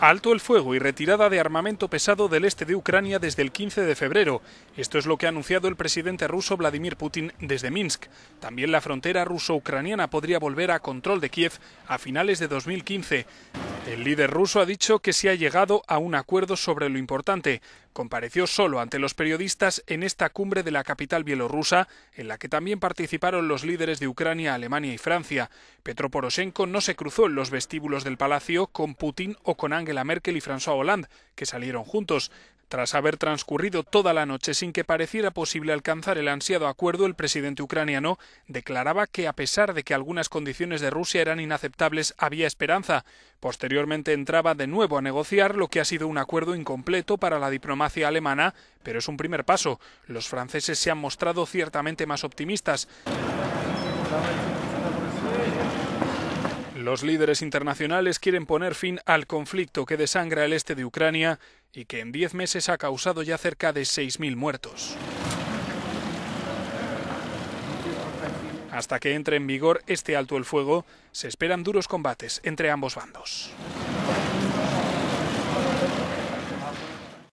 Alto el fuego y retirada de armamento pesado del este de Ucrania desde el 15 de febrero. Esto es lo que ha anunciado el presidente ruso Vladimir Putin desde Minsk. También la frontera ruso-ucraniana podría volver a control de Kiev a finales de 2015. El líder ruso ha dicho que se ha llegado a un acuerdo sobre lo importante. Compareció solo ante los periodistas en esta cumbre de la capital bielorrusa, en la que también participaron los líderes de Ucrania, Alemania y Francia. Petro Poroshenko no se cruzó en los vestíbulos del palacio con Putin o con la Merkel y François Hollande, que salieron juntos. Tras haber transcurrido toda la noche sin que pareciera posible alcanzar el ansiado acuerdo, el presidente ucraniano declaraba que, a pesar de que algunas condiciones de Rusia eran inaceptables, había esperanza. Posteriormente entraba de nuevo a negociar lo que ha sido un acuerdo incompleto para la diplomacia alemana, pero es un primer paso. Los franceses se han mostrado ciertamente más optimistas. Los líderes internacionales quieren poner fin al conflicto que desangra el este de Ucrania y que en 10 meses ha causado ya cerca de 6.000 muertos. Hasta que entre en vigor este alto el fuego, se esperan duros combates entre ambos bandos.